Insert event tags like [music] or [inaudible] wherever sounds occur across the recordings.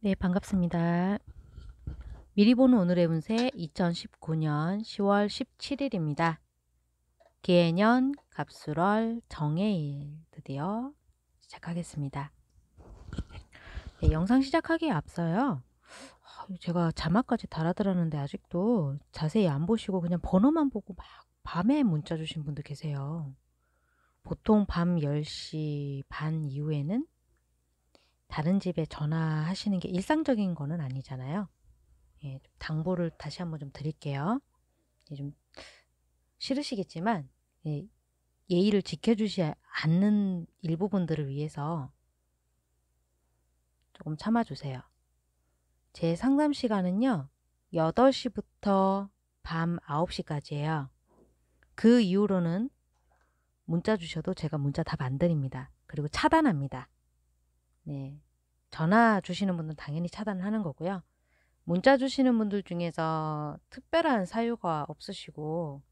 네, 반갑습니다. 미리 보는 오늘의 운세 2019년 10월 17일입니다. 개년 갑술월 정해일 드디어 시작하겠습니다. 네, 영상 시작하기에 앞서요. 아, 제가 자막까지 달아들었는데 아직도 자세히 안 보시고 그냥 번호만 보고 막 밤에 문자 주신 분들 계세요. 보통 밤 10시 반 이후에는 다른 집에 전화하시는 게 일상적인 거는 아니잖아요. 예, 당부를 다시 한번 좀 드릴게요. 예, 좀 싫으시겠지만 예, 예의를 지켜주지 않는 일부분들을 위해서 조금 참아주세요. 제 상담 시간은요. 8시부터 밤 9시까지예요. 그 이후로는 문자 주셔도 제가 문자 다안 드립니다. 그리고 차단합니다. 네. 전화 주시는 분은 당연히 차단 하는 거고요. 문자 주시는 분들 중에서 특별한 사유가 없으시고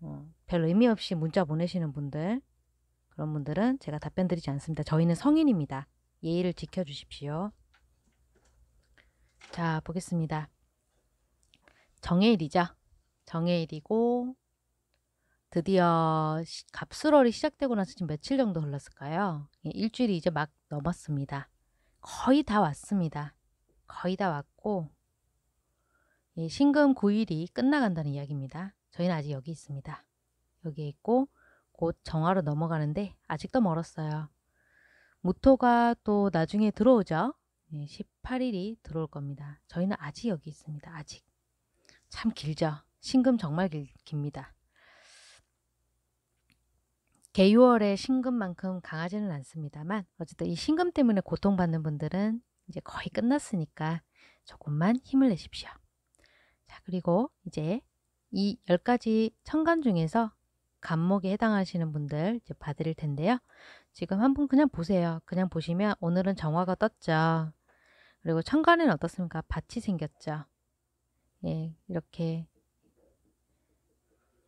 어, 별 의미 없이 문자 보내시는 분들 그런 분들은 제가 답변 드리지 않습니다. 저희는 성인입니다. 예의를 지켜주십시오. 자 보겠습니다. 정해일이죠. 정해일이고 드디어 갑수월이 시작되고 나서 지금 며칠 정도 흘렀을까요? 예, 일주일이 이제 막 넘었습니다. 거의 다 왔습니다. 거의 다 왔고 예, 신금 9일이 끝나간다는 이야기입니다. 저희는 아직 여기 있습니다. 여기에 있고 곧 정화로 넘어가는데 아직도 멀었어요. 무토가 또 나중에 들어오죠. 예, 18일이 들어올 겁니다. 저희는 아직 여기 있습니다. 아직. 참 길죠. 신금 정말 길, 깁니다. 개유월의 신금만큼 강하지는 않습니다만 어쨌든 이 신금 때문에 고통받는 분들은 이제 거의 끝났으니까 조금만 힘을 내십시오. 자 그리고 이제 이 10가지 천간 중에서 간목에 해당하시는 분들 이제 봐드릴 텐데요. 지금 한번 그냥 보세요. 그냥 보시면 오늘은 정화가 떴죠. 그리고 천간에는 어떻습니까? 밭이 생겼죠. 예, 이렇게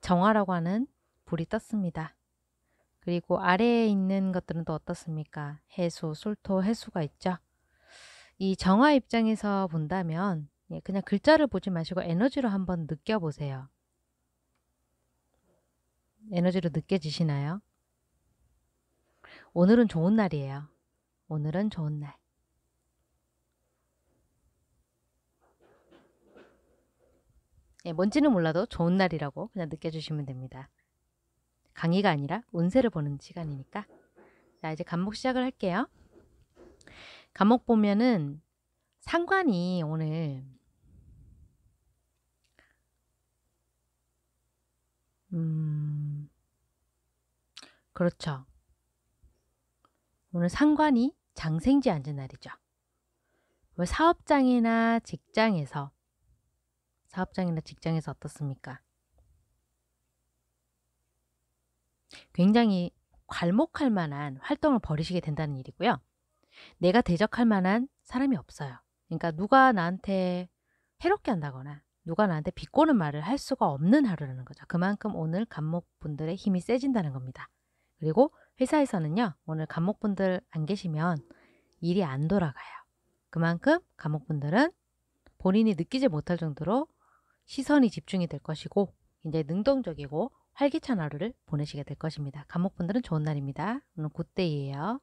정화라고 하는 불이 떴습니다. 그리고 아래에 있는 것들은 또 어떻습니까? 해수, 술토, 해수가 있죠. 이 정화 입장에서 본다면 예, 그냥 글자를 보지 마시고 에너지로 한번 느껴보세요. 에너지로 느껴지시나요? 오늘은 좋은 날이에요. 오늘은 좋은 날. 예, 뭔지는 몰라도 좋은 날이라고 그냥 느껴주시면 됩니다. 강의가 아니라 운세를 보는 시간이니까 자 이제 간목 시작을 할게요 간목 보면은 상관이 오늘 음 그렇죠 오늘 상관이 장생지 앉은 날이죠 사업장이나 직장에서 사업장이나 직장에서 어떻습니까? 굉장히 괄목할 만한 활동을 벌이시게 된다는 일이고요. 내가 대적할 만한 사람이 없어요. 그러니까 누가 나한테 해롭게 한다거나 누가 나한테 비꼬는 말을 할 수가 없는 하루라는 거죠. 그만큼 오늘 감목분들의 힘이 세진다는 겁니다. 그리고 회사에서는요. 오늘 감목분들 안 계시면 일이 안 돌아가요. 그만큼 감목분들은 본인이 느끼지 못할 정도로 시선이 집중이 될 것이고 이제 능동적이고 활기찬 하루를 보내시게 될 것입니다. 감목분들은 좋은 날입니다. 오늘 굿데이예요.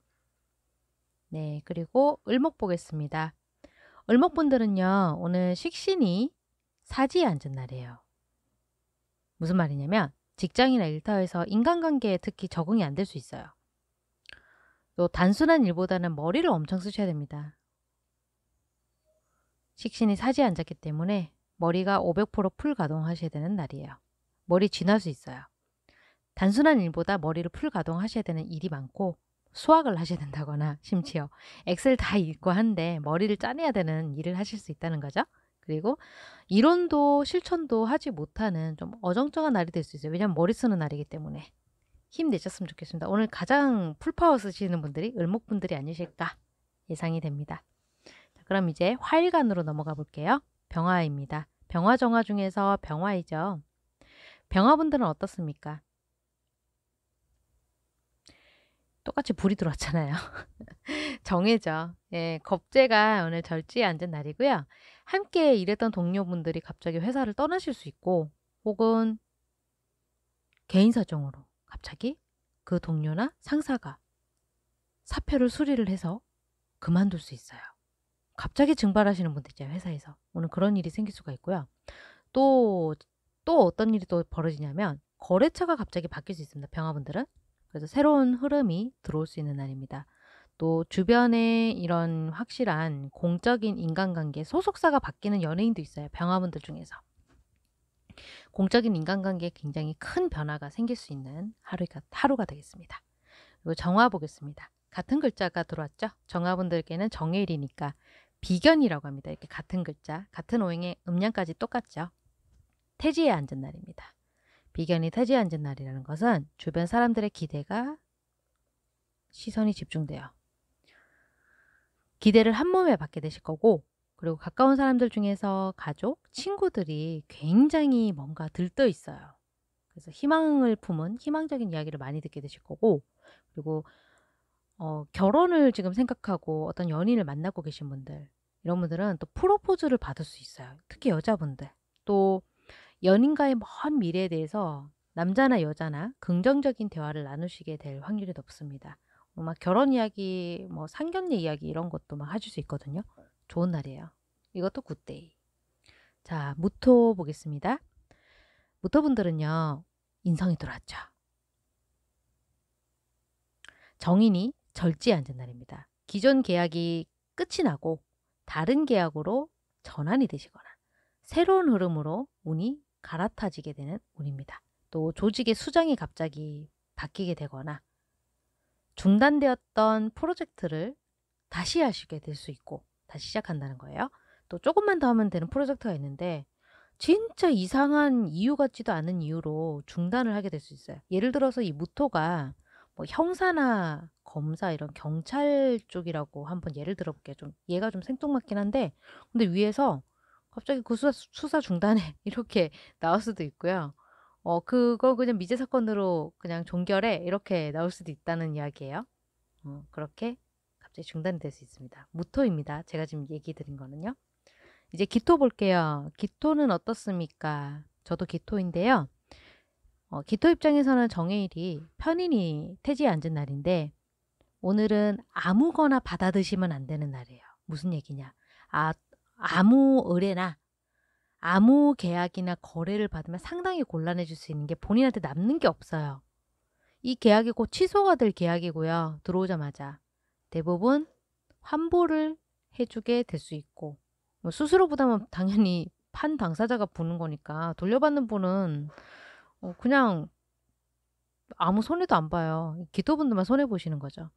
네, 그리고 을목 보겠습니다. 을목분들은요, 오늘 식신이 사지에 앉은 날이에요. 무슨 말이냐면 직장이나 일터에서 인간관계에 특히 적응이 안 될 수 있어요. 또 단순한 일보다는 머리를 엄청 쓰셔야 됩니다. 식신이 사지에 앉았기 때문에 머리가 500%풀 가동하셔야 되는 날이에요. 머리 진할 수 있어요. 단순한 일보다 머리를 풀 가동하셔야 되는 일이 많고 수학을 하셔야 된다거나 심지어 엑셀 다 읽고 한데 머리를 짜내야 되는 일을 하실 수 있다는 거죠. 그리고 이론도 실천도 하지 못하는 좀 어정쩡한 날이 될 수 있어요. 왜냐하면 머리 쓰는 날이기 때문에 힘내셨으면 좋겠습니다. 오늘 가장 풀파워 쓰시는 분들이 을목분들이 아니실까 예상이 됩니다. 자, 그럼 이제 화일간으로 넘어가 볼게요. 병화입니다. 병화정화 중에서 병화이죠. 병화분들은 어떻습니까? 똑같이 불이 들어왔잖아요. [laughs] 정해져. 예, 겁재가 오늘 절지에 앉은 날이고요. 함께 일했던 동료분들이 갑자기 회사를 떠나실 수 있고 혹은 개인 사정으로 갑자기 그 동료나 상사가 사표를 수리를 해서 그만둘 수 있어요. 갑자기 증발하시는 분들 있잖아요. 회사에서. 오늘 그런 일이 생길 수가 있고요. 또또 어떤 일이 또 벌어지냐면 거래처가 갑자기 바뀔 수 있습니다. 병화분들은. 그래서 새로운 흐름이 들어올 수 있는 날입니다. 또 주변에 이런 확실한 공적인 인간관계 소속사가 바뀌는 연예인도 있어요. 병화분들 중에서. 공적인 인간관계에 굉장히 큰 변화가 생길 수 있는 하루가, 하루가 되겠습니다. 그리고 정화 보겠습니다. 같은 글자가 들어왔죠? 정화분들께는 정일이니까 비견이라고 합니다. 이렇게 같은 글자, 같은 오행의 음량까지 똑같죠? 태지에 앉은 날입니다. 비견이 태지에 앉은 날이라는 것은 주변 사람들의 기대가 시선이 집중돼요. 기대를 한 몸에 받게 되실 거고 그리고 가까운 사람들 중에서 가족, 친구들이 굉장히 뭔가 들떠 있어요. 그래서 희망을 품은 희망적인 이야기를 많이 듣게 되실 거고 그리고 어, 결혼을 지금 생각하고 어떤 연인을 만나고 계신 분들 이런 분들은 또 프로포즈를 받을 수 있어요. 특히 여자분들 또 연인과의 먼 미래에 대해서 남자나 여자나 긍정적인 대화를 나누시게 될 확률이 높습니다. 뭐 막 결혼 이야기, 뭐 상견례 이야기 이런 것도 막 하실 수 있거든요. 좋은 날이에요. 이것도 굿데이. 자, 무토 보겠습니다. 무토분들은요, 인성이 들어왔죠. 정인이 절지에 앉은 날입니다. 기존 계약이 끝이 나고 다른 계약으로 전환이 되시거나 새로운 흐름으로 운이 갈아타지게 되는 운입니다. 또 조직의 수장이 갑자기 바뀌게 되거나 중단되었던 프로젝트를 다시 하시게 될 수 있고 다시 시작한다는 거예요. 또 조금만 더 하면 되는 프로젝트가 있는데 진짜 이상한 이유 같지도 않은 이유로 중단을 하게 될 수 있어요. 예를 들어서 이 무토가 뭐 형사나 검사 이런 경찰 쪽이라고 한번 예를 들어볼게요. 좀 얘가 좀 생뚱맞긴 한데 근데 위에서 갑자기 그 수사, 수사 중단해 [laughs] 이렇게 나올 수도 있고요. 어, 그거 그냥 미제 사건으로 그냥 종결해 이렇게 나올 수도 있다는 이야기예요. 어, 그렇게 갑자기 중단이 될 수 있습니다. 무토입니다. 제가 지금 얘기 드린 거는요. 이제 기토 볼게요. 기토는 어떻습니까? 저도 기토인데요. 어, 기토 입장에서는 정해일이 편인이 태지에 앉은 날인데 오늘은 아무거나 받아 드시면 안 되는 날이에요. 무슨 얘기냐? 아, 아무 의뢰나 아무 계약이나 거래를 받으면 상당히 곤란해질 수 있는 게 본인한테 남는 게 없어요. 이 계약이 곧 취소가 될 계약이고요. 들어오자마자 대부분 환불을 해주게 될 수 있고 수수료 뭐 부담은 당연히 판 당사자가 부는 거니까 돌려받는 분은 어 그냥 아무 손해도 안 봐요. 기토분들만 손해 보시는 거죠.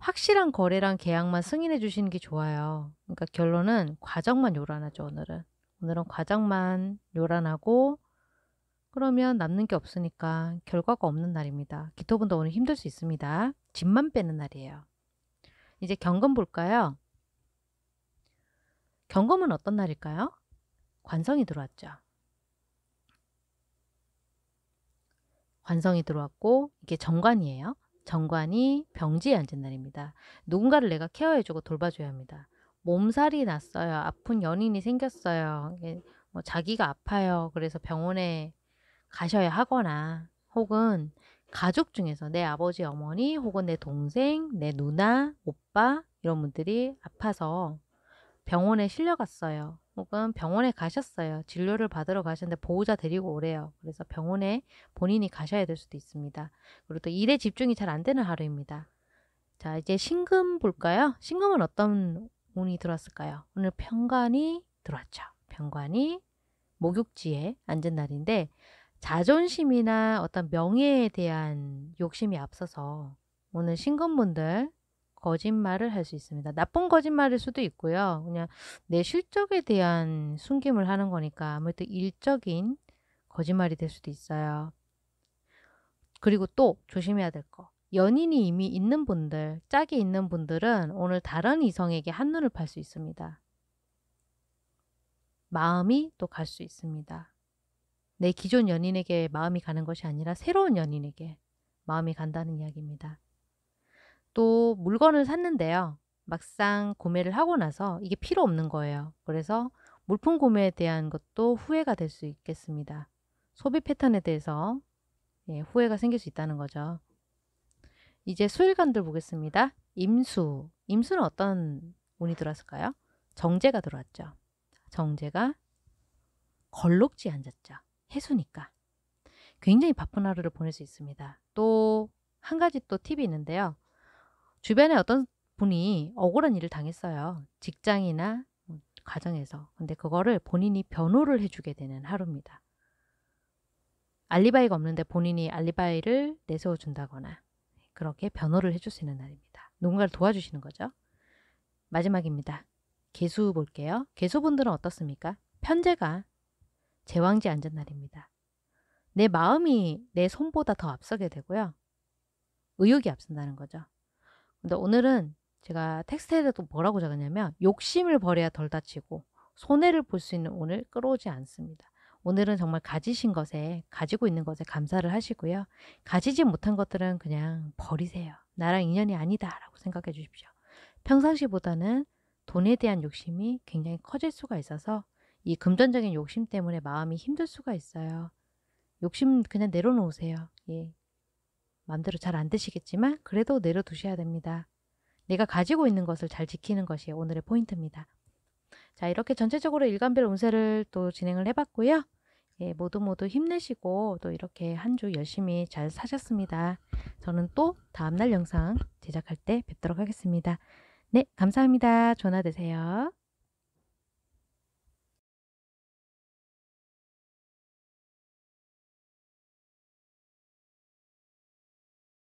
확실한 거래랑 계약만 승인해 주시는 게 좋아요. 그러니까 결론은 과정만 요란하죠, 오늘은. 오늘은 과정만 요란하고 그러면 남는 게 없으니까 결과가 없는 날입니다. 기토분도 오늘 힘들 수 있습니다. 집만 빼는 날이에요. 이제 경금 볼까요? 경금은 어떤 날일까요? 관성이 들어왔죠. 관성이 들어왔고 이게 정관이에요. 정관이 병지에 앉은 날입니다. 누군가를 내가 케어해주고 돌봐줘야 합니다. 몸살이 났어요. 아픈 연인이 생겼어요. 뭐 자기가 아파요. 그래서 병원에 가셔야 하거나 혹은 가족 중에서 내 아버지, 어머니 혹은 내 동생, 내 누나, 오빠 이런 분들이 아파서 병원에 실려갔어요. 혹은 병원에 가셨어요. 진료를 받으러 가셨는데 보호자 데리고 오래요. 그래서 병원에 본인이 가셔야 될 수도 있습니다. 그리고 또 일에 집중이 잘 안 되는 하루입니다. 자, 이제 신금 볼까요? 신금은 어떤 운이 들어왔을까요? 오늘 평관이 들어왔죠. 평관이 목욕지에 앉은 날인데 자존심이나 어떤 명예에 대한 욕심이 앞서서 오늘 신금분들 거짓말을 할 수 있습니다. 나쁜 거짓말일 수도 있고요. 그냥 내 실적에 대한 숨김을 하는 거니까 아무래도 일적인 거짓말이 될 수도 있어요. 그리고 또 조심해야 될 거. 연인이 이미 있는 분들, 짝이 있는 분들은 오늘 다른 이성에게 한눈을 팔 수 있습니다. 마음이 또 갈 수 있습니다. 내 기존 연인에게 마음이 가는 것이 아니라 새로운 연인에게 마음이 간다는 이야기입니다. 또 물건을 샀는데요. 막상 구매를 하고 나서 이게 필요 없는 거예요. 그래서 물품 구매에 대한 것도 후회가 될 수 있겠습니다. 소비 패턴에 대해서 예, 후회가 생길 수 있다는 거죠. 이제 수일간들 보겠습니다. 임수. 임수는 어떤 운이 들어왔을까요? 정제가 들어왔죠. 정제가 걸룩지 앉았죠. 해수니까. 굉장히 바쁜 하루를 보낼 수 있습니다. 또 한 가지 또 팁이 있는데요. 주변에 어떤 분이 억울한 일을 당했어요. 직장이나 뭐 가정에서. 근데 그거를 본인이 변호를 해주게 되는 하루입니다. 알리바이가 없는데 본인이 알리바이를 내세워준다거나 그렇게 변호를 해줄 수 있는 날입니다. 누군가를 도와주시는 거죠. 마지막입니다. 개수 볼게요. 개수분들은 어떻습니까? 편제가 제왕지 앉은 날입니다. 내 마음이 내 손보다 더 앞서게 되고요. 의욕이 앞선다는 거죠. 근데 오늘은 제가 텍스트에도 뭐라고 적었냐면 욕심을 버려야 덜 다치고 손해를 볼 수 있는 오늘 끌어오지 않습니다. 오늘은 정말 가지신 것에 가지고 있는 것에 감사를 하시고요. 가지지 못한 것들은 그냥 버리세요. 나랑 인연이 아니다라고 생각해 주십시오. 평상시보다는 돈에 대한 욕심이 굉장히 커질 수가 있어서 이 금전적인 욕심 때문에 마음이 힘들 수가 있어요. 욕심 그냥 내려놓으세요. 예. 마음대로 잘 안 드시겠지만 그래도 내려두셔야 됩니다. 내가 가지고 있는 것을 잘 지키는 것이 오늘의 포인트입니다. 자, 이렇게 전체적으로 일간별 운세를 또 진행을 해봤고요. 예, 모두 모두 힘내시고 또 이렇게 한 주 열심히 잘 사셨습니다. 저는 또 다음날 영상 제작할 때 뵙도록 하겠습니다. 네, 감사합니다. 전화 되세요.